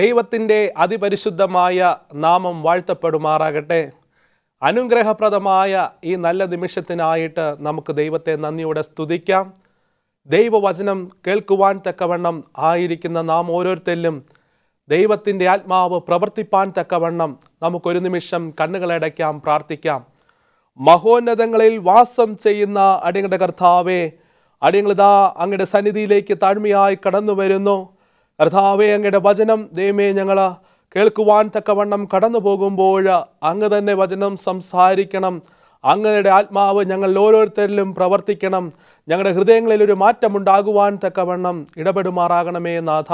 ദൈവത്തിൻ്റെ അതിപരിശുദ്ധമായ നാമം വാഴ്ത്തപ്പെടുമാറാകട്ടെ അനുഗ്രഹപ്രദമായ ഈ നല്ല നിമിഷത്തിനായിട്ട് നമുക്ക് ദൈവത്തെ നന്ദിയോടെ സ്തുതിക്കാം ദൈവവചനം കേൾക്കുവാൻ തക്കവണ്ണം ആയിരിക്കുന്ന നാം ഓരോരുത്തരിലും ദൈവത്തിൻ്റെ ആത്മാവ് പ്രവർത്തിപ്പാൻ തക്കവണ്ണം നമുക്കൊരു നിമിഷം കണ്ണുകളടയ്ക്കാം പ്രാർത്ഥിക്കാം മഹോന്നതങ്ങളിൽ വാസം ചെയ്യുന്ന അടിങ്ങളുടെ കർത്താവെ അടിയങ്ങളിതാ അങ്ങയുടെ സന്നിധിയിലേക്ക് താഴ്മയായി കടന്നു വരുന്നു കർത്താവെ അങ്ങയുടെ വചനം ദൈവമേ ഞങ്ങൾ കേൾക്കുവാൻ തക്കവണ്ണം കടന്നു പോകുമ്പോൾ അങ്ങ് തന്നെ വചനം സംസാരിക്കണം അങ്ങയുടെ ആത്മാവ് ഞങ്ങൾ ഓരോരുത്തരിലും പ്രവർത്തിക്കണം ഞങ്ങളുടെ ഹൃദയങ്ങളിൽ ഒരു ഉണ്ടാകുവാൻ തക്കവണ്ണം ഇടപെടുമാറാകണമേ നാഥ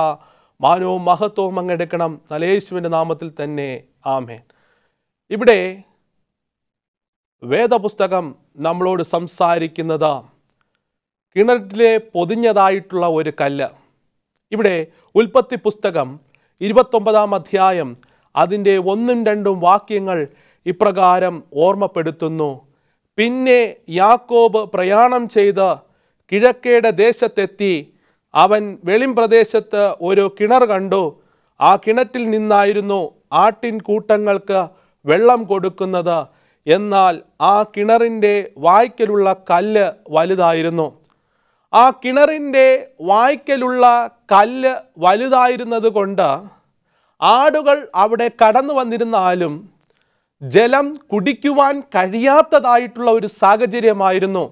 മാനവും മഹത്വവും അങ്ങെടുക്കണം നലേശുവിൻ്റെ നാമത്തിൽ തന്നെ ആമേൻ ഇവിടെ വേദപുസ്തകം നമ്മളോട് സംസാരിക്കുന്നത് കിണറ്റിലെ പൊതിഞ്ഞതായിട്ടുള്ള ഒരു കല്ല് ഇവിടെ ഉൽപ്പത്തി പുസ്തകം ഇരുപത്തൊമ്പതാം അധ്യായം അതിൻ്റെ ഒന്നും രണ്ടും വാക്യങ്ങൾ ഇപ്രകാരം ഓർമ്മപ്പെടുത്തുന്നു പിന്നെ യാക്കോബ് പ്രയാണം ചെയ്ത് കിഴക്കേടെ ദേശത്തെത്തി അവൻ വെളിംപ്രദേശത്ത് ഒരു കിണർ കണ്ടു ആ കിണറ്റിൽ നിന്നായിരുന്നു ആട്ടിൻ കൂട്ടങ്ങൾക്ക് വെള്ളം കൊടുക്കുന്നത് എന്നാൽ ആ കിണറിൻ്റെ വായ്ക്കലുള്ള കല്ല് വലുതായിരുന്നു ആ കിണറിൻ്റെ വായ്ക്കലുള്ള കല്ല് വലുതായിരുന്നത് കൊണ്ട് ആടുകൾ അവിടെ കടന്നു വന്നിരുന്നാലും ജലം കുടിക്കുവാൻ കഴിയാത്തതായിട്ടുള്ള ഒരു സാഹചര്യമായിരുന്നു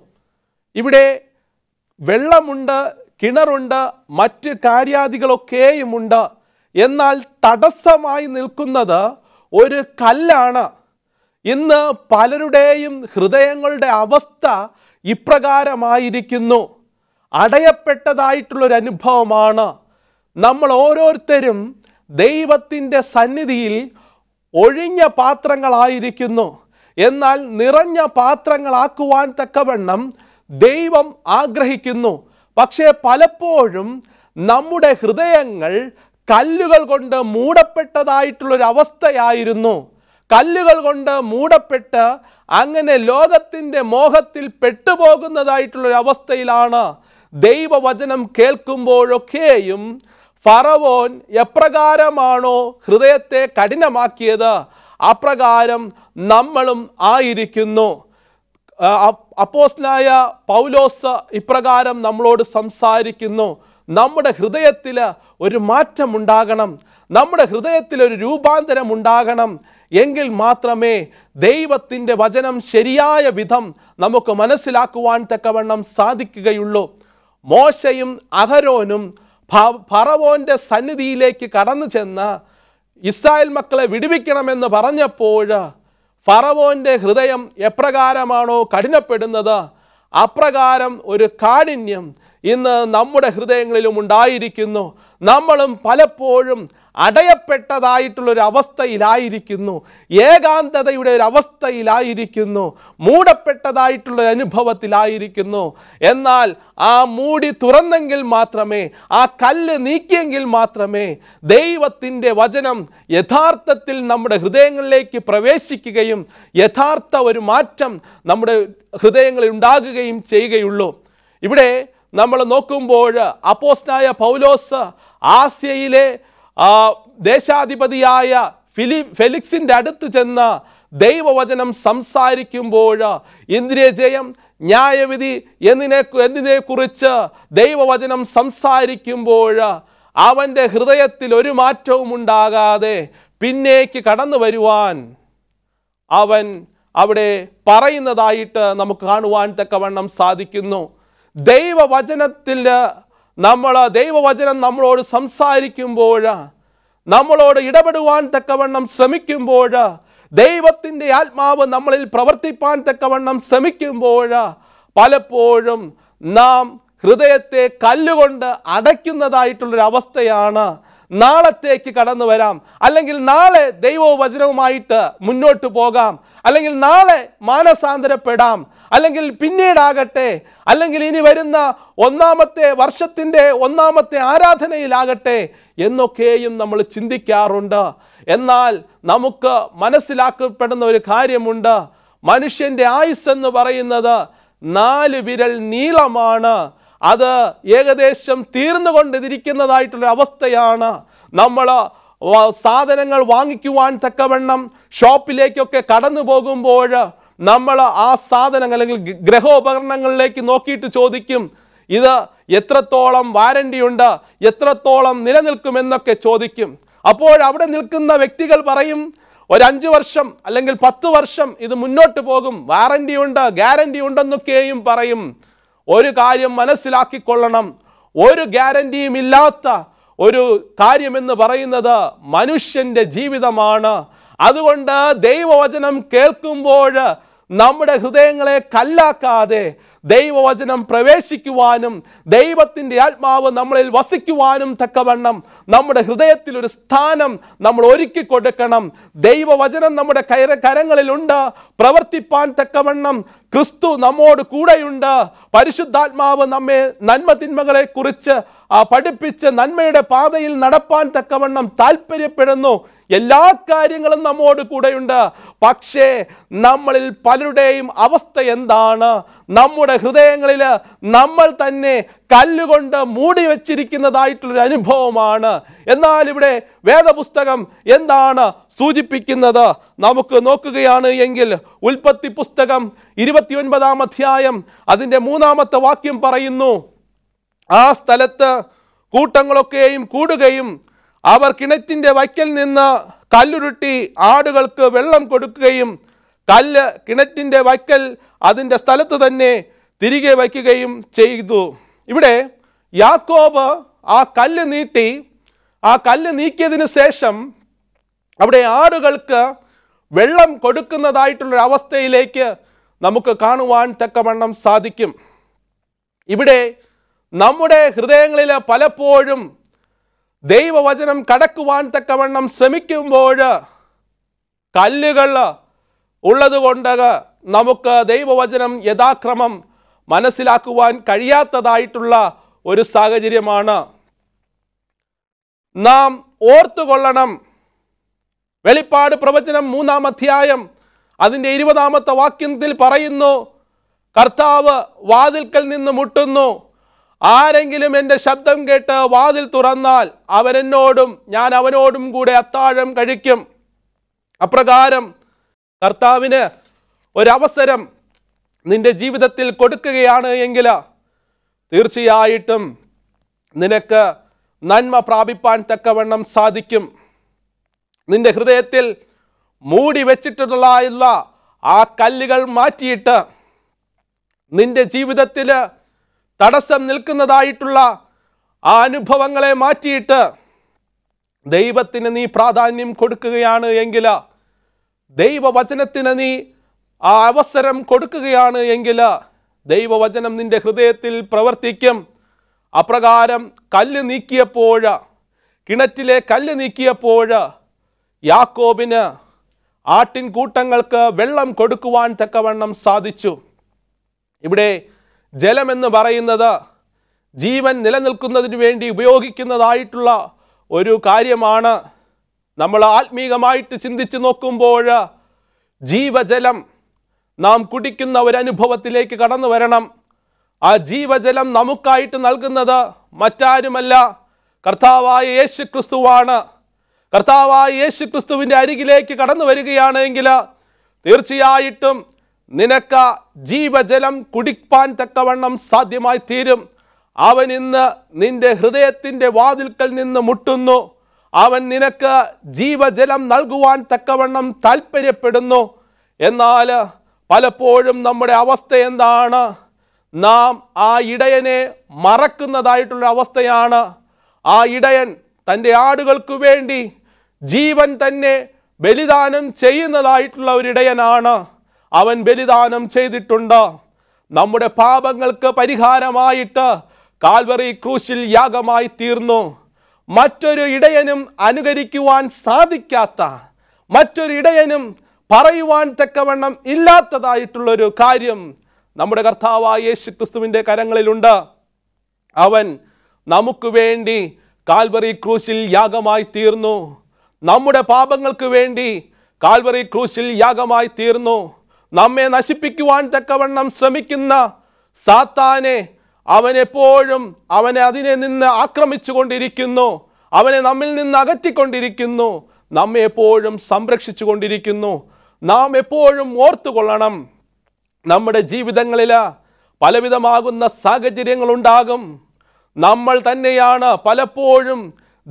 ഇവിടെ വെള്ളമുണ്ട് കിണറുണ്ട് മറ്റ് കാര്യാദികളൊക്കെയുമുണ്ട് എന്നാൽ തടസ്സമായി നിൽക്കുന്നത് ഒരു കല്ലാണ് ഇന്ന് പലരുടെയും ഹൃദയങ്ങളുടെ അവസ്ഥ ഇപ്രകാരമായിരിക്കുന്നു അനുഭവമാണ് നമ്മൾ ഓരോരുത്തരും ദൈവത്തിൻ്റെ സന്നിധിയിൽ ഒഴിഞ്ഞ പാത്രങ്ങളായിരിക്കുന്നു എന്നാൽ നിറഞ്ഞ പാത്രങ്ങളാക്കുവാൻ തക്കവണ്ണം ദൈവം ആഗ്രഹിക്കുന്നു പക്ഷേ പലപ്പോഴും നമ്മുടെ ഹൃദയങ്ങൾ കല്ലുകൾ കൊണ്ട് മൂടപ്പെട്ടതായിട്ടുള്ളൊരവസ്ഥയായിരുന്നു കല്ലുകൾ കൊണ്ട് മൂടപ്പെട്ട് അങ്ങനെ ലോകത്തിൻ്റെ മോഹത്തിൽ പെട്ടുപോകുന്നതായിട്ടുള്ളൊരവസ്ഥയിലാണ് ദൈവവചനം കേൾക്കുമ്പോഴൊക്കെയും ഫറവോൻ എപ്രകാരമാണോ ഹൃദയത്തെ കഠിനമാക്കിയത് അപ്രകാരം നമ്മളും ആയിരിക്കുന്നു അപ്പോസ്നായ പൗലോസ് ഇപ്രകാരം നമ്മളോട് സംസാരിക്കുന്നു നമ്മുടെ ഹൃദയത്തിൽ ഒരു മാറ്റമുണ്ടാകണം നമ്മുടെ ഹൃദയത്തിൽ ഒരു രൂപാന്തരം ഉണ്ടാകണം എങ്കിൽ മാത്രമേ ദൈവത്തിൻ്റെ വചനം ശരിയായ വിധം നമുക്ക് മനസ്സിലാക്കുവാൻ തക്കവണ്ണം സാധിക്കുകയുള്ളൂ മോശയും അഹരോനും ഫറവോൻ്റെ സന്നിധിയിലേക്ക് കടന്നു ചെന്ന ഇസ്രായേൽ മക്കളെ വിടുവിക്കണമെന്ന് പറഞ്ഞപ്പോൾ ഫറവോൻ്റെ ഹൃദയം എപ്രകാരമാണോ കഠിനപ്പെടുന്നത് അപ്രകാരം ഒരു കാഠിന്യം ഇന്ന് നമ്മുടെ ഹൃദയങ്ങളിലും ഉണ്ടായിരിക്കുന്നു നമ്മളും പലപ്പോഴും അടയപ്പെട്ടതായിട്ടുള്ളൊരു അവസ്ഥയിലായിരിക്കുന്നു ഏകാന്തതയുടെ ഒരു അവസ്ഥയിലായിരിക്കുന്നു മൂടപ്പെട്ടതായിട്ടുള്ള അനുഭവത്തിലായിരിക്കുന്നു എന്നാൽ ആ മൂടി തുറന്നെങ്കിൽ മാത്രമേ ആ കല്ല് നീക്കിയെങ്കിൽ മാത്രമേ ദൈവത്തിൻ്റെ വചനം യഥാർത്ഥത്തിൽ നമ്മുടെ ഹൃദയങ്ങളിലേക്ക് പ്രവേശിക്കുകയും യഥാർത്ഥ ഒരു മാറ്റം നമ്മുടെ ഹൃദയങ്ങളിൽ ഉണ്ടാകുകയും ചെയ്യുകയുള്ളൂ ഇവിടെ നമ്മൾ നോക്കുമ്പോൾ അപ്പോസ്റ്റായ പൗലോസ് ആസ്യയിലെ ദേശാധിപതിയായ ഫിലി ഫെലിക്സിൻ്റെ അടുത്ത് ചെന്ന ദൈവവചനം സംസാരിക്കുമ്പോൾ ഇന്ദ്രിയജയം ന്യായവിധി എന്നിനെ എന്നിനെക്കുറിച്ച് ദൈവവചനം സംസാരിക്കുമ്പോൾ അവൻ്റെ ഹൃദയത്തിൽ ഒരു മാറ്റവും ഉണ്ടാകാതെ പിന്നേക്ക് കടന്നു വരുവാൻ അവൻ അവിടെ പറയുന്നതായിട്ട് നമുക്ക് കാണുവാൻ തക്കവണ്ണം സാധിക്കുന്നു ദൈവവചനത്തിൽ നമ്മൾ ദൈവവചനം നമ്മളോട് സംസാരിക്കുമ്പോൾ നമ്മളോട് ഇടപെടുവാൻ തക്കവണ്ണം ശ്രമിക്കുമ്പോൾ ദൈവത്തിൻ്റെ ആത്മാവ് നമ്മളിൽ പ്രവർത്തിപ്പാൻ തക്കവണ്ണം ശ്രമിക്കുമ്പോൾ പലപ്പോഴും നാം ഹൃദയത്തെ കല്ലുകൊണ്ട് അടയ്ക്കുന്നതായിട്ടുള്ളൊരു അവസ്ഥയാണ് നാളത്തേക്ക് കടന്നു വരാം അല്ലെങ്കിൽ നാളെ ദൈവവചനവുമായിട്ട് മുന്നോട്ട് പോകാം അല്ലെങ്കിൽ നാളെ മാനസാന്തരപ്പെടാം അല്ലെങ്കിൽ പിന്നീടാകട്ടെ അല്ലെങ്കിൽ ഇനി വരുന്ന ഒന്നാമത്തെ വർഷത്തിൻ്റെ ഒന്നാമത്തെ ആരാധനയിലാകട്ടെ എന്നൊക്കെയും നമ്മൾ ചിന്തിക്കാറുണ്ട് എന്നാൽ നമുക്ക് മനസ്സിലാക്കപ്പെടുന്ന ഒരു കാര്യമുണ്ട് മനുഷ്യൻ്റെ ആയുസ് എന്ന് പറയുന്നത് നാല് വിരൽ നീളമാണ് അത് ഏകദേശം തീർന്നുകൊണ്ടിരിക്കുന്നതായിട്ടുള്ള അവസ്ഥയാണ് നമ്മൾ സാധനങ്ങൾ വാങ്ങിക്കുവാൻ തക്കവണ്ണം ഷോപ്പിലേക്കൊക്കെ കടന്നു പോകുമ്പോൾ നമ്മൾ ആ സാധനങ്ങൾ അല്ലെങ്കിൽ ഗ്രഹോപകരണങ്ങളിലേക്ക് നോക്കിയിട്ട് ചോദിക്കും ഇത് എത്രത്തോളം വാരണ്ടിയുണ്ട് എത്രത്തോളം നിലനിൽക്കുമെന്നൊക്കെ ചോദിക്കും അപ്പോൾ അവിടെ നിൽക്കുന്ന വ്യക്തികൾ പറയും ഒരു അഞ്ച് വർഷം അല്ലെങ്കിൽ പത്ത് വർഷം ഇത് മുന്നോട്ട് പോകും വാറണ്ടി ഉണ്ട് ഗ്യാരണ്ടി ഉണ്ടെന്നൊക്കെയും പറയും ഒരു കാര്യം മനസ്സിലാക്കിക്കൊള്ളണം ഒരു ഗ്യാരണ്ടിയും ഇല്ലാത്ത ഒരു കാര്യമെന്ന് പറയുന്നത് മനുഷ്യൻ്റെ ജീവിതമാണ് അതുകൊണ്ട് ദൈവവചനം കേൾക്കുമ്പോൾ നമ്മുടെ ഹൃദയങ്ങളെ കല്ലാക്കാതെ ദൈവവചനം പ്രവേശിക്കുവാനും ദൈവത്തിൻ്റെ ആത്മാവ് നമ്മളിൽ വസിക്കുവാനും തക്കവണ്ണം നമ്മുടെ ഹൃദയത്തിൽ ഒരു സ്ഥാനം നമ്മൾ ഒരുക്കി കൊടുക്കണം ദൈവവചനം നമ്മുടെ കര കരങ്ങളിലുണ്ട് പ്രവർത്തിപ്പാൻ തക്കവണ്ണം ക്രിസ്തു നമ്മോട് കൂടെയുണ്ട് പരിശുദ്ധാത്മാവ് നമ്മെ നന്മ തിന്മകളെക്കുറിച്ച് പഠിപ്പിച്ച് നന്മയുടെ പാതയിൽ നടപ്പാൻ തക്കവണ്ണം താല്പര്യപ്പെടുന്നു എല്ലാ കാര്യങ്ങളും നമ്മോട് കൂടെയുണ്ട് പക്ഷേ നമ്മളിൽ പലരുടെയും അവസ്ഥ എന്താണ് നമ്മുടെ ഹൃദയങ്ങളിൽ നമ്മൾ തന്നെ കല്ലുകൊണ്ട് മൂടി വച്ചിരിക്കുന്നതായിട്ടുള്ളൊരു അനുഭവമാണ് എന്നാൽ ഇവിടെ വേദപുസ്തകം എന്താണ് സൂചിപ്പിക്കുന്നത് നമുക്ക് നോക്കുകയാണ് എങ്കിൽ ഉൽപ്പത്തി പുസ്തകം ഇരുപത്തിയൊൻപതാം അധ്യായം അതിൻ്റെ മൂന്നാമത്തെ വാക്യം പറയുന്നു ആ സ്ഥലത്ത് കൂട്ടങ്ങളൊക്കെയും കൂടുകയും അവർ കിണറ്റിൻ്റെ വയ്ക്കൽ നിന്ന് കല്ലുരുട്ടി ആടുകൾക്ക് വെള്ളം കൊടുക്കുകയും കല്ല് കിണറ്റിൻ്റെ വയ്ക്കൽ അതിൻ്റെ സ്ഥലത്ത് തന്നെ തിരികെ വയ്ക്കുകയും ചെയ്തു ഇവിടെ യാക്കോബ് ആ കല്ല് നീട്ടി ആ കല്ല് നീക്കിയതിന് ശേഷം അവിടെ ആടുകൾക്ക് വെള്ളം കൊടുക്കുന്നതായിട്ടുള്ളൊരു അവസ്ഥയിലേക്ക് നമുക്ക് കാണുവാൻ തക്കവണ്ണം സാധിക്കും ഇവിടെ നമ്മുടെ ഹൃദയങ്ങളിൽ പലപ്പോഴും ദൈവവചനം കടക്കുവാൻ തക്കവണ്ണം ശ്രമിക്കുമ്പോൾ കല്ലുകൾ ഉള്ളതുകൊണ്ട് നമുക്ക് ദൈവവചനം യഥാക്രമം മനസ്സിലാക്കുവാൻ കഴിയാത്തതായിട്ടുള്ള ഒരു സാഹചര്യമാണ് നാം ഓർത്തുകൊള്ളണം വെളിപ്പാട് പ്രവചനം മൂന്നാം അധ്യായം അതിൻ്റെ ഇരുപതാമത്തെ വാക്യത്തിൽ പറയുന്നു കർത്താവ് വാതിൽക്കൽ നിന്ന് മുട്ടുന്നു ആരെങ്കിലും എൻ്റെ ശബ്ദം കേട്ട് വാതിൽ തുറന്നാൽ അവനെന്നോടും ഞാൻ അവനോടും കൂടെ അത്താഴം കഴിക്കും അപ്രകാരം കർത്താവിന് ഒരവസരം നിന്റെ ജീവിതത്തിൽ കൊടുക്കുകയാണ് എങ്കിൽ തീർച്ചയായിട്ടും നിനക്ക് നന്മ പ്രാപിപ്പാൻ തക്കവണ്ണം സാധിക്കും നിന്റെ ഹൃദയത്തിൽ മൂടി വെച്ചിട്ടുള്ള ആ കല്ലുകൾ മാറ്റിയിട്ട് നിന്റെ ജീവിതത്തിൽ തടസ്സം നിൽക്കുന്നതായിട്ടുള്ള ആ അനുഭവങ്ങളെ മാറ്റിയിട്ട് ദൈവത്തിന് നീ പ്രാധാന്യം കൊടുക്കുകയാണ് എങ്കിൽ ദൈവവചനത്തിന് നീ ആ അവസരം കൊടുക്കുകയാണ് എങ്കിൽ ദൈവവചനം നിൻ്റെ ഹൃദയത്തിൽ പ്രവർത്തിക്കും അപ്രകാരം കല്ല് നീക്കിയപ്പോൾ കിണറ്റിലെ കല്ല് നീക്കിയപ്പോൾ യാക്കോബിന് ആട്ടിൻ കൂട്ടങ്ങൾക്ക് വെള്ളം കൊടുക്കുവാൻ തക്കവണ്ണം സാധിച്ചു ഇവിടെ ജലമെന്ന് പറയുന്നത് ജീവൻ നിലനിൽക്കുന്നതിന് വേണ്ടി ഉപയോഗിക്കുന്നതായിട്ടുള്ള ഒരു കാര്യമാണ് നമ്മൾ ആത്മീകമായിട്ട് ചിന്തിച്ച് നോക്കുമ്പോൾ ജീവജലം നാം കുടിക്കുന്ന ഒരനുഭവത്തിലേക്ക് കടന്നു വരണം ആ ജീവജലം നമുക്കായിട്ട് നൽകുന്നത് മറ്റാരുമല്ല കർത്താവായ യേശു ക്രിസ്തുവാണ് കർത്താവായ യേശു ക്രിസ്തുവിൻ്റെ അരികിലേക്ക് കടന്നു വരികയാണെങ്കിൽ തീർച്ചയായിട്ടും നിനക്ക ജീവജലം കുടിപ്പാൻ തക്കവണ്ണം സാധ്യമായി തീരും അവൻ ഇന്ന് നിന്റെ ഹൃദയത്തിൻ്റെ വാതിൽക്കൽ നിന്ന് മുട്ടുന്നു അവൻ നിനക്ക് ജീവജലം നൽകുവാൻ തക്കവണ്ണം താൽപ്പര്യപ്പെടുന്നു എന്നാൽ പലപ്പോഴും നമ്മുടെ അവസ്ഥ എന്താണ് നാം ആ ഇടയനെ മറക്കുന്നതായിട്ടുള്ള അവസ്ഥയാണ് ആ ഇടയൻ തൻ്റെ ആടുകൾക്ക് വേണ്ടി ജീവൻ തന്നെ ബലിദാനം ചെയ്യുന്നതായിട്ടുള്ള ഒരിടയനാണ് അവൻ ബലിദാനം ചെയ്തിട്ടുണ്ട് നമ്മുടെ പാപങ്ങൾക്ക് പരിഹാരമായിട്ട് കാൽവറി ക്രൂശിൽ യാഗമായി തീർന്നു മറ്റൊരു ഇടയനും അനുകരിക്കുവാൻ സാധിക്കാത്ത മറ്റൊരു ഇടയനും പറയുവാൻ തക്കവണ്ണം ഇല്ലാത്തതായിട്ടുള്ളൊരു കാര്യം നമ്മുടെ കർത്താവായ യേശു ക്രിസ്തുവിൻ്റെ കരങ്ങളിലുണ്ട് അവൻ നമുക്ക് വേണ്ടി കാൽവറി ക്രൂശിൽ യാഗമായി തീർന്നു നമ്മുടെ പാപങ്ങൾക്ക് വേണ്ടി കാൽവറി ക്രൂശിൽ യാഗമായി തീർന്നു നമ്മെ നശിപ്പിക്കുവാൻ തക്കവണ്ണം ശ്രമിക്കുന്ന സാത്താനെ അവൻ എപ്പോഴും അവനെ അതിനെ നിന്ന് ആക്രമിച്ചു കൊണ്ടിരിക്കുന്നു അവനെ നമ്മിൽ നിന്ന് അകറ്റിക്കൊണ്ടിരിക്കുന്നു നമ്മെ എപ്പോഴും സംരക്ഷിച്ചു കൊണ്ടിരിക്കുന്നു നാം എപ്പോഴും ഓർത്തുകൊള്ളണം നമ്മുടെ ജീവിതങ്ങളിൽ പലവിധമാകുന്ന സാഹചര്യങ്ങളുണ്ടാകും നമ്മൾ തന്നെയാണ് പലപ്പോഴും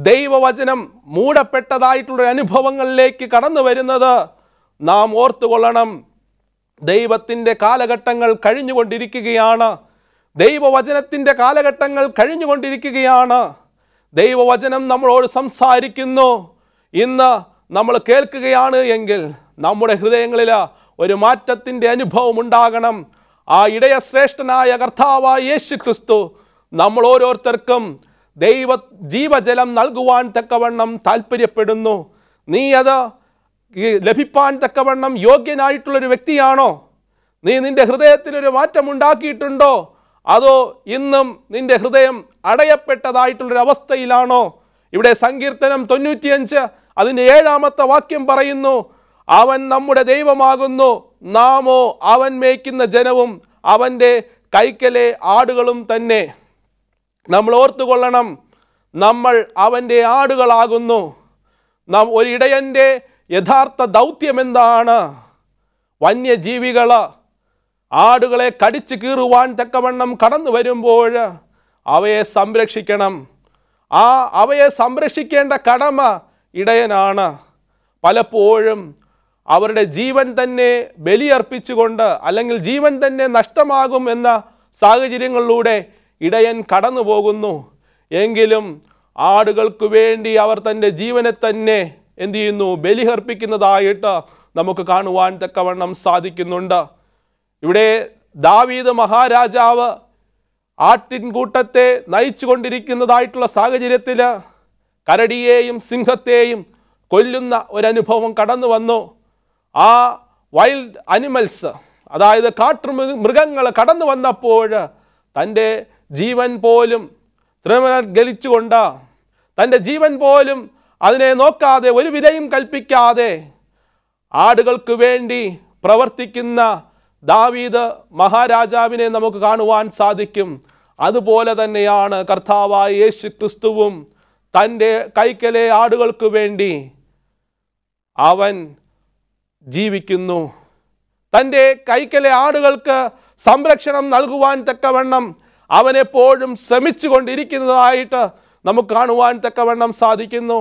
ദൈവവചനം മൂടപ്പെട്ടതായിട്ടുള്ള അനുഭവങ്ങളിലേക്ക് കടന്നു വരുന്നത് നാം ഓർത്തുകൊള്ളണം ദൈവത്തിൻ്റെ കാലഘട്ടങ്ങൾ കഴിഞ്ഞുകൊണ്ടിരിക്കുകയാണ് ദൈവവചനത്തിൻ്റെ കാലഘട്ടങ്ങൾ കഴിഞ്ഞുകൊണ്ടിരിക്കുകയാണ് ദൈവവചനം നമ്മളോട് സംസാരിക്കുന്നു ഇന്ന് നമ്മൾ കേൾക്കുകയാണ് എങ്കിൽ നമ്മുടെ ഹൃദയങ്ങളിൽ ഒരു മാറ്റത്തിൻ്റെ അനുഭവം ഉണ്ടാകണം ആ ഇടയശ്രേഷ്ഠനായ കർത്താവായ യേശു ക്രിസ്തു നമ്മൾ ഓരോരുത്തർക്കും ദൈവ ജീവജലം നൽകുവാൻ തക്കവണ്ണം താല്പര്യപ്പെടുന്നു നീ അത് ലഭിപ്പാൻ തക്കവണ്ണം യോഗ്യനായിട്ടുള്ളൊരു വ്യക്തിയാണോ നീ നിൻ്റെ ഹൃദയത്തിലൊരു മാറ്റമുണ്ടാക്കിയിട്ടുണ്ടോ അതോ ഇന്നും നിൻ്റെ ഹൃദയം അവസ്ഥയിലാണോ ഇവിടെ സങ്കീർത്തനം തൊണ്ണൂറ്റിയഞ്ച് അതിൻ്റെ ഏഴാമത്തെ വാക്യം പറയുന്നു അവൻ നമ്മുടെ ദൈവമാകുന്നു നാമോ അവൻ മേയ്ക്കുന്ന ജനവും അവൻ്റെ കൈക്കലെ ആടുകളും തന്നെ നമ്മൾ ഓർത്തുകൊള്ളണം നമ്മൾ അവൻ്റെ ആടുകളാകുന്നു നാം ഒരിടയൻ്റെ യഥാർത്ഥ ദൗത്യം എന്താണ് വന്യജീവികൾ ആടുകളെ കടിച്ചു കീറുവാൻ തക്കവണ്ണം കടന്നു വരുമ്പോൾ അവയെ സംരക്ഷിക്കണം ആ അവയെ സംരക്ഷിക്കേണ്ട കടമ ഇടയനാണ് പലപ്പോഴും അവരുടെ ജീവൻ തന്നെ ബലിയർപ്പിച്ചുകൊണ്ട് അല്ലെങ്കിൽ ജീവൻ തന്നെ നഷ്ടമാകും എന്ന സാഹചര്യങ്ങളിലൂടെ ഇടയൻ കടന്നു പോകുന്നു എങ്കിലും ആടുകൾക്ക് വേണ്ടി അവർ തൻ്റെ ജീവനെ തന്നെ എന്തു ചെയ്യുന്നു ബലിഹർപ്പിക്കുന്നതായിട്ട് നമുക്ക് കാണുവാൻ തക്കവണ്ണം സാധിക്കുന്നുണ്ട് ഇവിടെ ദാവീദ് മഹാരാജാവ് ആട്ടിൻകൂട്ടത്തെ നയിച്ചുകൊണ്ടിരിക്കുന്നതായിട്ടുള്ള സാഹചര്യത്തിൽ കരടിയെയും സിംഹത്തെയും കൊല്ലുന്ന ഒരനുഭവം കടന്നു വന്നു ആ വൈൽഡ് അനിമൽസ് അതായത് കാട്ടു മൃഗങ്ങൾ കടന്നു വന്നപ്പോൾ തൻ്റെ ജീവൻ പോലും ഗലിച്ചുകൊണ്ട് തൻ്റെ ജീവൻ പോലും അതിനെ നോക്കാതെ ഒരു വിലയും കൽപ്പിക്കാതെ ആടുകൾക്ക് വേണ്ടി പ്രവർത്തിക്കുന്ന ദാവീദ് മഹാരാജാവിനെ നമുക്ക് കാണുവാൻ സാധിക്കും അതുപോലെ തന്നെയാണ് കർത്താവായ യേശു ക്രിസ്തുവും തൻ്റെ കൈക്കലെ ആടുകൾക്ക് വേണ്ടി അവൻ ജീവിക്കുന്നു തൻ്റെ കൈക്കലെ ആടുകൾക്ക് സംരക്ഷണം നൽകുവാൻ തക്കവണ്ണം അവനെപ്പോഴും ശ്രമിച്ചു കൊണ്ടിരിക്കുന്നതായിട്ട് നമുക്ക് കാണുവാൻ തക്കവണ്ണം സാധിക്കുന്നു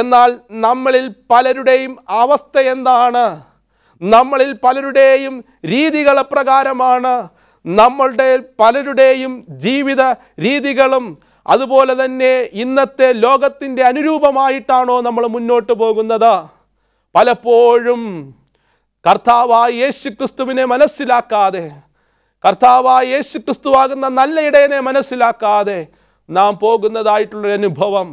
എന്നാൽ നമ്മളിൽ പലരുടെയും അവസ്ഥ എന്താണ് നമ്മളിൽ പലരുടെയും രീതികൾ പ്രകാരമാണ് നമ്മളുടെ പലരുടെയും ജീവിത രീതികളും അതുപോലെ തന്നെ ഇന്നത്തെ ലോകത്തിൻ്റെ അനുരൂപമായിട്ടാണോ നമ്മൾ മുന്നോട്ട് പോകുന്നത് പലപ്പോഴും കർത്താവായ യേശു ക്രിസ്തുവിനെ മനസ്സിലാക്കാതെ കർത്താവായ യേശു ക്രിസ്തുവാകുന്ന നല്ല ഇടയനെ മനസ്സിലാക്കാതെ നാം പോകുന്നതായിട്ടുള്ളൊരനുഭവം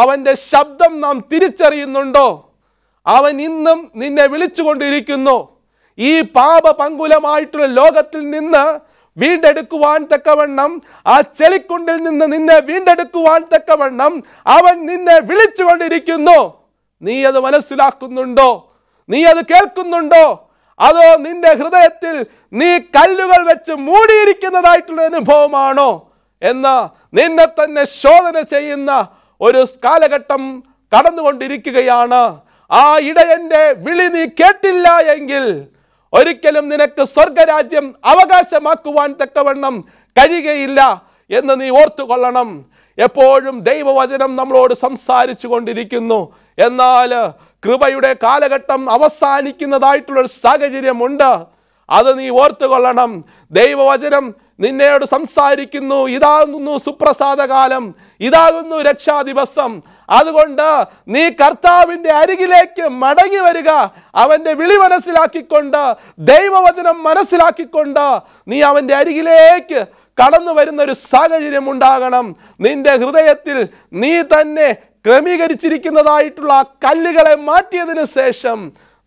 അവൻ്റെ ശബ്ദം നാം തിരിച്ചറിയുന്നുണ്ടോ അവൻ ഇന്നും നിന്നെ വിളിച്ചുകൊണ്ടിരിക്കുന്നു ഈ പാപ പങ്കുലമായിട്ടുള്ള ലോകത്തിൽ നിന്ന് വീണ്ടെടുക്കുവാൻ തക്കവണ്ണം ആ ചെളിക്കുണ്ടിൽ നിന്ന് നിന്നെ വീണ്ടെടുക്കുവാൻ തക്കവണ്ണം അവൻ നിന്നെ വിളിച്ചുകൊണ്ടിരിക്കുന്നു നീ അത് മനസ്സിലാക്കുന്നുണ്ടോ നീ അത് കേൾക്കുന്നുണ്ടോ അതോ നിന്റെ ഹൃദയത്തിൽ നീ കല്ലുകൾ വെച്ച് മൂടിയിരിക്കുന്നതായിട്ടുള്ള അനുഭവമാണോ എന്ന നിന്നെ തന്നെ ശോധന ചെയ്യുന്ന ഒരു കാലഘട്ടം കടന്നുകൊണ്ടിരിക്കുകയാണ് ആ ഇടയന്റെ വിളി നീ കേട്ടില്ല എങ്കിൽ ഒരിക്കലും നിനക്ക് സ്വർഗരാജ്യം അവകാശമാക്കുവാൻ തക്കവണ്ണം കഴിയുകയില്ല എന്ന് നീ ഓർത്തുകൊള്ളണം എപ്പോഴും ദൈവവചനം നമ്മളോട് സംസാരിച്ചു കൊണ്ടിരിക്കുന്നു എന്നാൽ കൃപയുടെ കാലഘട്ടം അവസാനിക്കുന്നതായിട്ടുള്ളൊരു സാഹചര്യമുണ്ട് അത് നീ ഓർത്തുകൊള്ളണം ദൈവവചനം നിന്നെയോട് സംസാരിക്കുന്നു ഇതാകുന്നു സുപ്രസാദകാലം ഇതാകുന്നു രക്ഷാ ദിവസം അതുകൊണ്ട് നീ കർത്താവിൻ്റെ അരികിലേക്ക് മടങ്ങി വരിക അവൻ്റെ വിളി മനസ്സിലാക്കിക്കൊണ്ട് ദൈവവചനം മനസ്സിലാക്കിക്കൊണ്ട് നീ അവൻ്റെ അരികിലേക്ക് കടന്നു വരുന്ന ഒരു സാഹചര്യം ഉണ്ടാകണം നിന്റെ ഹൃദയത്തിൽ നീ തന്നെ ക്രമീകരിച്ചിരിക്കുന്നതായിട്ടുള്ള ആ കല്ലുകളെ മാറ്റിയതിന് ശേഷം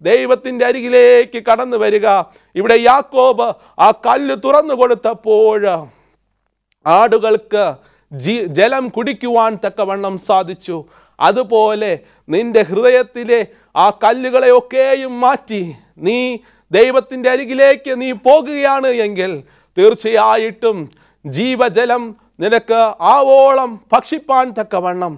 ദൈവത്തിൻ്റെ അരികിലേക്ക് കടന്നു വരിക ഇവിടെ യാക്കോബ് ആ കല്ല് തുറന്നു കൊടുത്തപ്പോൾ ആടുകൾക്ക് ജീ ജലം കുടിക്കുവാൻ തക്കവണ്ണം സാധിച്ചു അതുപോലെ നിന്റെ ഹൃദയത്തിലെ ആ കല്ലുകളെയൊക്കെയും മാറ്റി നീ ദൈവത്തിൻ്റെ അരികിലേക്ക് നീ പോകുകയാണ് എങ്കിൽ തീർച്ചയായിട്ടും ജീവജലം നിനക്ക് ആവോളം ഭക്ഷിപ്പാൻ തക്കവണ്ണം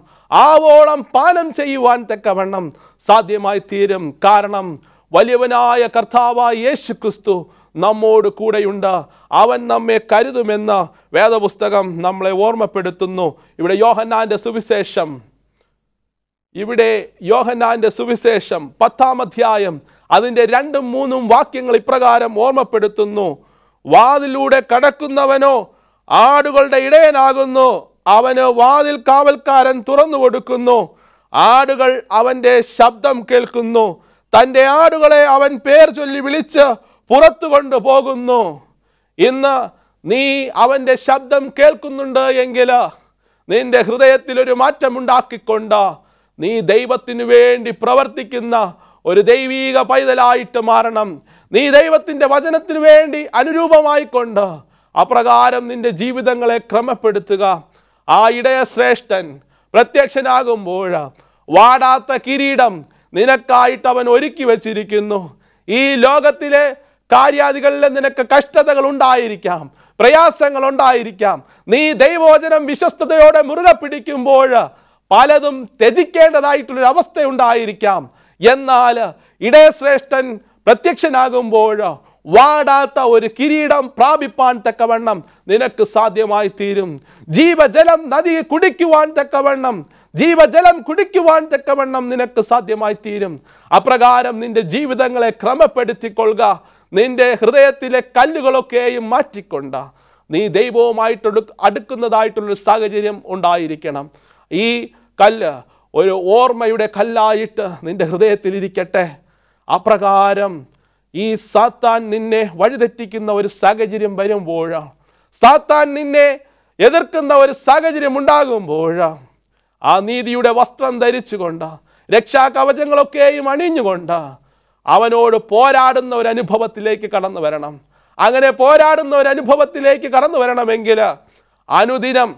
ആവോളം പാനം ചെയ്യുവാൻ തക്കവണ്ണം സാധ്യമായി തീരും കാരണം വലിയവനായ കർത്താവായ യേശു ക്രിസ്തു നമ്മോട് കൂടെയുണ്ട് അവൻ നമ്മെ കരുതുമെന്ന് വേദപുസ്തകം നമ്മളെ ഓർമ്മപ്പെടുത്തുന്നു ഇവിടെ യോഹന്നാൻ്റെ സുവിശേഷം ഇവിടെ യോഹന്നാൻ്റെ സുവിശേഷം പത്താം അധ്യായം അതിൻ്റെ രണ്ടും മൂന്നും വാക്യങ്ങൾ ഇപ്രകാരം ഓർമ്മപ്പെടുത്തുന്നു വാതിലൂടെ കടക്കുന്നവനോ ആടുകളുടെ ഇടയനാകുന്നു അവന് വാതിൽ കാവൽക്കാരൻ തുറന്നു കൊടുക്കുന്നു ആടുകൾ അവൻ്റെ ശബ്ദം കേൾക്കുന്നു തൻ്റെ ആടുകളെ അവൻ പേർ ചൊല്ലി വിളിച്ച് പുറത്തു കൊണ്ടുപോകുന്നു ഇന്ന് നീ അവൻ്റെ ശബ്ദം കേൾക്കുന്നുണ്ട് എങ്കിൽ നിന്റെ ഹൃദയത്തിൽ ഒരു മാറ്റമുണ്ടാക്കിക്കൊണ്ട് നീ ദൈവത്തിനു വേണ്ടി പ്രവർത്തിക്കുന്ന ഒരു ദൈവീക പൈതലായിട്ട് മാറണം നീ ദൈവത്തിൻ്റെ വചനത്തിനു വേണ്ടി അനുരൂപമായിക്കൊണ്ട് അപ്രകാരം നിന്റെ ജീവിതങ്ങളെ ക്രമപ്പെടുത്തുക ആ ഇടയ ശ്രേഷ്ഠൻ പ്രത്യക്ഷനാകുമ്പോൾ വാടാത്ത കിരീടം നിനക്കായിട്ട് അവൻ ഒരുക്കി വച്ചിരിക്കുന്നു ഈ ലോകത്തിലെ കാര്യാദികളിൽ നിനക്ക് കഷ്ടതകൾ ഉണ്ടായിരിക്കാം പ്രയാസങ്ങൾ ഉണ്ടായിരിക്കാം നീ ദൈവോചനം വിശ്വസ്തയോടെ മുറുകെ പിടിക്കുമ്പോൾ പലതും ത്യജിക്കേണ്ടതായിട്ടുള്ളൊരു അവസ്ഥ ഉണ്ടായിരിക്കാം എന്നാൽ ഇടയശ്രേഷ്ഠൻ പ്രത്യക്ഷനാകുമ്പോൾ വാടാത്ത ഒരു കിരീടം പ്രാപിപ്പാൻ തക്കവണ്ണം നിനക്ക് സാധ്യമായി തീരും ജീവജലം നദി കുടിക്കുവാൻ തക്കവണ്ണം ജീവജലം കുടിക്കുവാൻ തക്കവണ്ണം നിനക്ക് സാധ്യമായി തീരും അപ്രകാരം നിന്റെ ജീവിതങ്ങളെ ക്രമപ്പെടുത്തിക്കൊള്ളുക നിന്റെ ഹൃദയത്തിലെ കല്ലുകളൊക്കെയും മാറ്റിക്കൊണ്ട നീ ദൈവവുമായിട്ട് അടുക്കുന്നതായിട്ടുള്ളൊരു സാഹചര്യം ഉണ്ടായിരിക്കണം ഈ കല്ല് ഒരു ഓർമ്മയുടെ കല്ലായിട്ട് നിന്റെ ഹൃദയത്തിൽ ഇരിക്കട്ടെ അപ്രകാരം ഈ സാത്താൻ നിന്നെ വഴിതെറ്റിക്കുന്ന ഒരു സാഹചര്യം വരുമ്പോൾ സാത്താൻ നിന്നെ എതിർക്കുന്ന ഒരു സാഹചര്യം ഉണ്ടാകുമ്പോൾ ആ നീതിയുടെ വസ്ത്രം ധരിച്ചുകൊണ്ട് രക്ഷാകവചങ്ങളൊക്കെയും അണിഞ്ഞുകൊണ്ട് അവനോട് പോരാടുന്ന ഒരു അനുഭവത്തിലേക്ക് കടന്നു വരണം അങ്ങനെ പോരാടുന്ന ഒരു അനുഭവത്തിലേക്ക് കടന്നു വരണമെങ്കിൽ അനുദിനം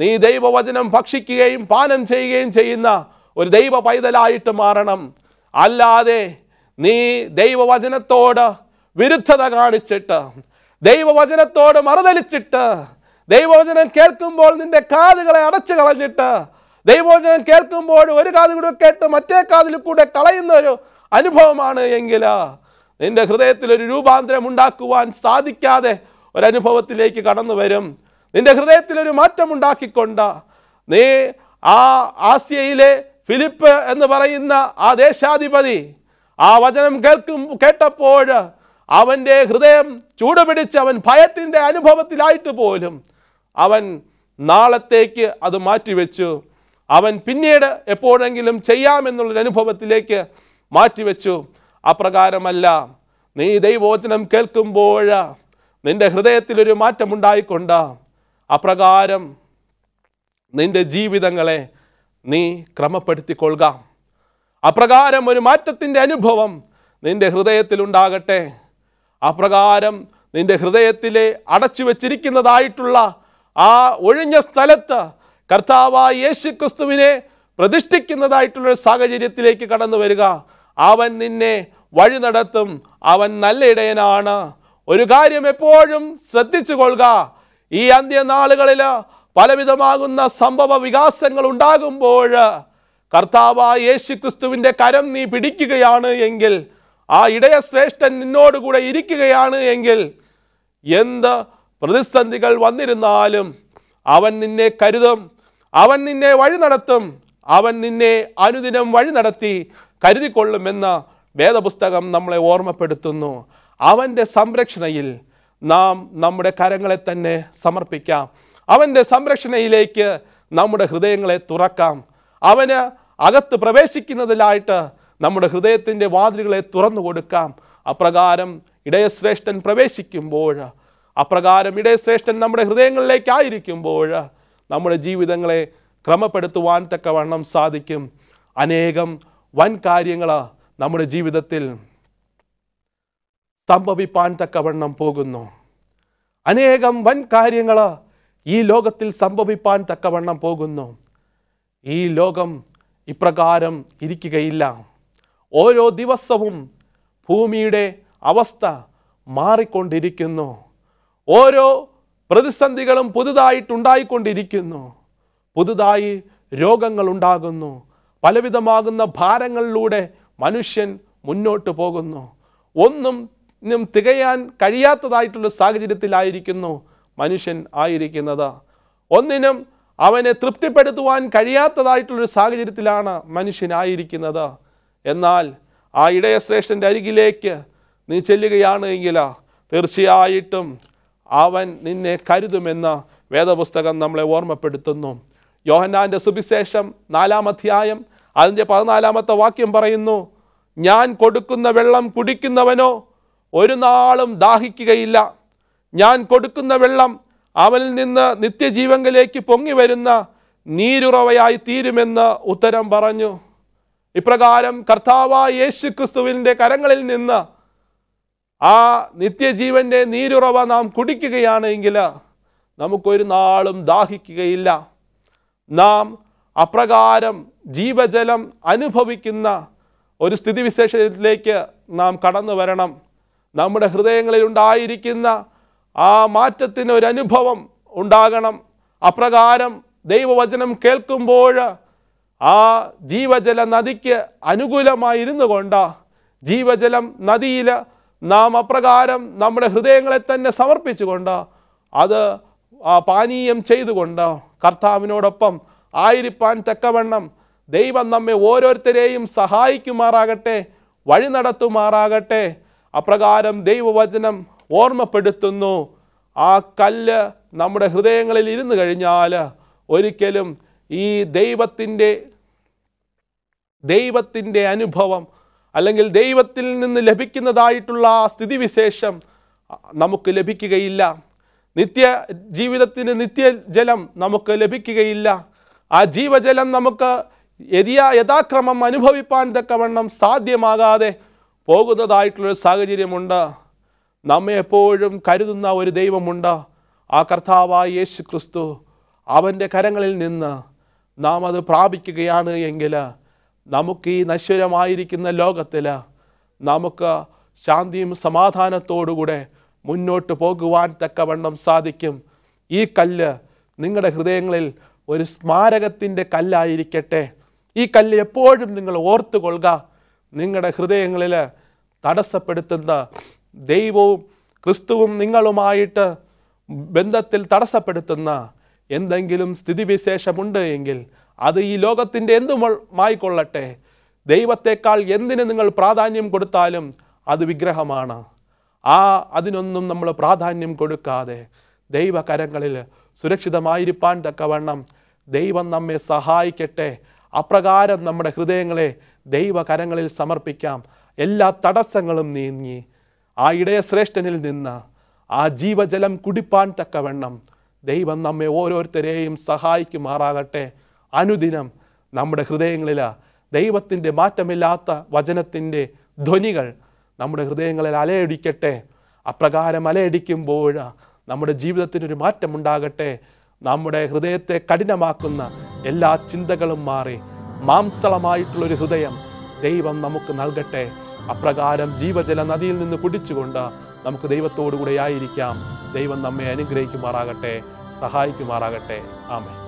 നീ ദൈവവചനം ഭക്ഷിക്കുകയും പാനം ചെയ്യുകയും ചെയ്യുന്ന ഒരു ദൈവ പൈതലായിട്ട് മാറണം അല്ലാതെ നീ ദൈവവചനത്തോട് വിരുദ്ധത കാണിച്ചിട്ട് ദൈവവചനത്തോട് മറുതലിച്ചിട്ട് ദൈവവചനം കേൾക്കുമ്പോൾ നിന്റെ കാതുകളെ അടച്ചു കളഞ്ഞിട്ട് ദൈവവചനം കേൾക്കുമ്പോൾ ഒരു കാതിലൂടെ കേട്ട് മറ്റേ കാതിൽ കൂടെ കളയുന്ന ഒരു അനുഭവമാണ് എങ്കിൽ നിൻ്റെ ഹൃദയത്തിൽ ഒരു രൂപാന്തരം ഉണ്ടാക്കുവാൻ സാധിക്കാതെ ഒരനുഭവത്തിലേക്ക് കടന്നു വരും നിൻ്റെ ഹൃദയത്തിലൊരു മാറ്റം ഉണ്ടാക്കിക്കൊണ്ട് നീ ആ ആസ്യയിലെ ഫിലിപ്പ് എന്ന് പറയുന്ന ആ ദേശാധിപതി ആ വചനം കേൾക്കും കേട്ടപ്പോൾ അവൻ്റെ ഹൃദയം ചൂടുപിടിച്ച് അവൻ ഭയത്തിൻ്റെ അനുഭവത്തിലായിട്ട് പോലും അവൻ നാളത്തേക്ക് അത് മാറ്റിവെച്ചു അവൻ പിന്നീട് എപ്പോഴെങ്കിലും ചെയ്യാമെന്നുള്ളൊരു അനുഭവത്തിലേക്ക് മാറ്റിവെച്ചു അപ്രകാരമല്ല നീ ദൈവോചനം കേൾക്കുമ്പോൾ നിന്റെ ഹൃദയത്തിലൊരു മാറ്റമുണ്ടായിക്കൊണ്ട് അപ്രകാരം നിന്റെ ജീവിതങ്ങളെ നീ ക്രമപ്പെടുത്തിക്കൊള്ളുക അപ്രകാരം ഒരു മാറ്റത്തിൻ്റെ അനുഭവം നിന്റെ ഹൃദയത്തിലുണ്ടാകട്ടെ അപ്രകാരം നിന്റെ ഹൃദയത്തിലെ അടച്ചു വച്ചിരിക്കുന്നതായിട്ടുള്ള ആ ഒഴിഞ്ഞ സ്ഥലത്ത് കർത്താവായ യേശു ക്രിസ്തുവിനെ പ്രതിഷ്ഠിക്കുന്നതായിട്ടുള്ള സാഹചര്യത്തിലേക്ക് കടന്നു വരിക അവൻ നിന്നെ വഴി നടത്തും അവൻ നല്ല ഇടയനാണ് ഒരു കാര്യം എപ്പോഴും ശ്രദ്ധിച്ചു കൊള്ളുക ഈ അന്ത്യനാളുകളിൽ പലവിധമാകുന്ന സംഭവ വികാസങ്ങൾ ഉണ്ടാകുമ്പോൾ യേശു ക്രിസ്തുവിൻ്റെ കരം നീ പിടിക്കുകയാണ് എങ്കിൽ ആ ഇടയശ്രേഷ്ഠൻ നിന്നോടുകൂടെ ഇരിക്കുകയാണ് എങ്കിൽ എന്ത് പ്രതിസന്ധികൾ വന്നിരുന്നാലും അവൻ നിന്നെ കരുതും അവൻ നിന്നെ വഴി നടത്തും അവൻ നിന്നെ അനുദിനം വഴി നടത്തി കരുതിക്കൊള്ളുമെന്ന് വേദപുസ്തകം നമ്മളെ ഓർമ്മപ്പെടുത്തുന്നു അവൻ്റെ സംരക്ഷണയിൽ നാം നമ്മുടെ കരങ്ങളെ തന്നെ സമർപ്പിക്കാം അവൻ്റെ സംരക്ഷണയിലേക്ക് നമ്മുടെ ഹൃദയങ്ങളെ തുറക്കാം അവന് അകത്ത് പ്രവേശിക്കുന്നതിലായിട്ട് നമ്മുടെ ഹൃദയത്തിൻ്റെ വാതിലുകളെ തുറന്നു കൊടുക്കാം അപ്രകാരം ഇടയശ്രേഷ്ഠൻ പ്രവേശിക്കുമ്പോൾ അപ്രകാരം ഇടയശ്രേഷ്ഠൻ നമ്മുടെ ഹൃദയങ്ങളിലേക്കായിരിക്കുമ്പോൾ നമ്മുടെ ജീവിതങ്ങളെ ക്രമപ്പെടുത്തുവാൻ തക്കവണ്ണം സാധിക്കും അനേകം വൻ കാര്യങ്ങൾ നമ്മുടെ ജീവിതത്തിൽ സംഭവിപ്പാൻ തക്കവണ്ണം പോകുന്നു അനേകം വൻ കാര്യങ്ങൾ ഈ ലോകത്തിൽ സംഭവിപ്പാൻ തക്കവണ്ണം പോകുന്നു ഈ ലോകം ഇപ്രകാരം ഇരിക്കുകയില്ല ഓരോ ദിവസവും ഭൂമിയുടെ അവസ്ഥ മാറിക്കൊണ്ടിരിക്കുന്നു ഓരോ പ്രതിസന്ധികളും പുതുതായിട്ടുണ്ടായിക്കൊണ്ടിരിക്കുന്നു പുതുതായി രോഗങ്ങളുണ്ടാകുന്നു പലവിധമാകുന്ന ഭാരങ്ങളിലൂടെ മനുഷ്യൻ മുന്നോട്ട് പോകുന്നു ഒന്നും തികയാൻ കഴിയാത്തതായിട്ടുള്ള സാഹചര്യത്തിലായിരിക്കുന്നു മനുഷ്യൻ ആയിരിക്കുന്നത് ഒന്നിനും അവനെ തൃപ്തിപ്പെടുത്തുവാൻ കഴിയാത്തതായിട്ടുള്ളൊരു സാഹചര്യത്തിലാണ് മനുഷ്യനായിരിക്കുന്നത് എന്നാൽ ആ ഇടയശ്രേഷ്ഠൻ്റെ അരികിലേക്ക് നീ ചെല്ലുകയാണ് എങ്കിൽ തീർച്ചയായിട്ടും അവൻ നിന്നെ കരുതുമെന്ന് വേദപുസ്തകം നമ്മളെ ഓർമ്മപ്പെടുത്തുന്നു യോഹന്നാൻ്റെ സുവിശേഷം നാലാം അധ്യായം അതിൻ്റെ പതിനാലാമത്തെ വാക്യം പറയുന്നു ഞാൻ കൊടുക്കുന്ന വെള്ളം കുടിക്കുന്നവനോ ഒരു നാളും ദാഹിക്കുകയില്ല ഞാൻ കൊടുക്കുന്ന വെള്ളം അവനിൽ നിന്ന് നിത്യജീവങ്ങളിലേക്ക് പൊങ്ങി വരുന്ന നീരുറവയായി തീരുമെന്ന് ഉത്തരം പറഞ്ഞു ഇപ്രകാരം കർത്താവ യേശു ക്രിസ്തുവിൻ്റെ കരങ്ങളിൽ നിന്ന് ആ നിത്യജീവൻ്റെ നീരുറവ നാം കുടിക്കുകയാണെങ്കിൽ നമുക്കൊരു നാളും ദാഹിക്കുകയില്ല നാം അപ്രകാരം ജീവജലം അനുഭവിക്കുന്ന ഒരു സ്ഥിതിവിശേഷത്തിലേക്ക് നാം കടന്നു വരണം നമ്മുടെ ഹൃദയങ്ങളിൽ ഉണ്ടായിരിക്കുന്ന ആ മാറ്റത്തിന് ഒരു അനുഭവം ഉണ്ടാകണം അപ്രകാരം ദൈവവചനം കേൾക്കുമ്പോൾ ആ ജീവജല നദിക്ക് അനുകൂലമായിരുന്നു കൊണ്ട് ജീവജലം നദിയിൽ നാം അപ്രകാരം നമ്മുടെ ഹൃദയങ്ങളെ തന്നെ സമർപ്പിച്ചുകൊണ്ട് അത് പാനീയം ചെയ്തുകൊണ്ട് കർത്താവിനോടൊപ്പം ആയിരിപ്പാൻ തക്കവണ്ണം ദൈവം നമ്മെ ഓരോരുത്തരെയും സഹായിക്കുമാറാകട്ടെ വഴി നടത്തുമാറാകട്ടെ അപ്രകാരം ദൈവവചനം ഓർമ്മപ്പെടുത്തുന്നു ആ കല്ല് നമ്മുടെ ഹൃദയങ്ങളിൽ ഇരുന്ന് കഴിഞ്ഞാൽ ഒരിക്കലും ഈ ദൈവത്തിൻ്റെ ദൈവത്തിൻ്റെ അനുഭവം അല്ലെങ്കിൽ ദൈവത്തിൽ നിന്ന് ലഭിക്കുന്നതായിട്ടുള്ള ആ സ്ഥിതിവിശേഷം നമുക്ക് ലഭിക്കുകയില്ല നിത്യ ജീവിതത്തിൻ്റെ നിത്യജലം നമുക്ക് ലഭിക്കുകയില്ല ആ ജീവജലം നമുക്ക് യതിയാ യഥാക്രമം അനുഭവിപ്പാൻ തക്കവണ്ണം സാധ്യമാകാതെ പോകുന്നതായിട്ടുള്ളൊരു സാഹചര്യമുണ്ട് നമ്മെ എപ്പോഴും കരുതുന്ന ഒരു ദൈവമുണ്ട് ആ കർത്താവായ യേശു ക്രിസ്തു അവൻ്റെ കരങ്ങളിൽ നിന്ന് നാം അത് പ്രാപിക്കുകയാണ് എങ്കിൽ നമുക്ക് ഈ നശ്വരമായിരിക്കുന്ന ലോകത്തിൽ നമുക്ക് ശാന്തിയും സമാധാനത്തോടുകൂടെ മുന്നോട്ട് പോകുവാൻ തക്കവണ്ണം സാധിക്കും ഈ കല്ല് നിങ്ങളുടെ ഹൃദയങ്ങളിൽ ഒരു സ്മാരകത്തിൻ്റെ കല്ലായിരിക്കട്ടെ ഈ കല്ല് എപ്പോഴും നിങ്ങൾ ഓർത്തു കൊള്ളുക നിങ്ങളുടെ ഹൃദയങ്ങളിൽ തടസ്സപ്പെടുത്തുന്ന ദൈവവും ക്രിസ്തുവും നിങ്ങളുമായിട്ട് ബന്ധത്തിൽ തടസ്സപ്പെടുത്തുന്ന എന്തെങ്കിലും സ്ഥിതിവിശേഷമുണ്ട് എങ്കിൽ അത് ഈ ലോകത്തിൻ്റെ എന്തുമായിക്കൊള്ളട്ടെ ദൈവത്തെക്കാൾ എന്തിന് നിങ്ങൾ പ്രാധാന്യം കൊടുത്താലും അത് വിഗ്രഹമാണ് ആ അതിനൊന്നും നമ്മൾ പ്രാധാന്യം കൊടുക്കാതെ ദൈവകരങ്ങളിൽ സുരക്ഷിതമായിരിക്കാൻ തക്കവണ്ണം ദൈവം നമ്മെ സഹായിക്കട്ടെ അപ്രകാരം നമ്മുടെ ഹൃദയങ്ങളെ ദൈവകരങ്ങളിൽ സമർപ്പിക്കാം എല്ലാ തടസ്സങ്ങളും നീങ്ങി ആ ഇടയശ്രേഷ്ഠനിൽ നിന്ന് ആ ജീവജലം കുടിപ്പാൻ തക്കവണ്ണം ദൈവം നമ്മെ ഓരോരുത്തരെയും സഹായിക്കുമാറാകട്ടെ അനുദിനം നമ്മുടെ ഹൃദയങ്ങളിൽ ദൈവത്തിൻ്റെ മാറ്റമില്ലാത്ത വചനത്തിൻ്റെ ധ്വനികൾ നമ്മുടെ ഹൃദയങ്ങളിൽ അലയടിക്കട്ടെ അപ്രകാരം അലയടിക്കുമ്പോൾ നമ്മുടെ ജീവിതത്തിനൊരു മാറ്റമുണ്ടാകട്ടെ നമ്മുടെ ഹൃദയത്തെ കഠിനമാക്കുന്ന എല്ലാ ചിന്തകളും മാറി മാംസളമായിട്ടുള്ളൊരു ഹൃദയം ദൈവം നമുക്ക് നൽകട്ടെ അപ്രകാരം ജീവജല നദിയിൽ നിന്ന് കുടിച്ചുകൊണ്ട് നമുക്ക് ദൈവത്തോടുകൂടെ ആയിരിക്കാം ദൈവം നമ്മെ അനുഗ്രഹിക്കുമാറാകട്ടെ സഹായിക്കുമാറാകട്ടെ ആമേ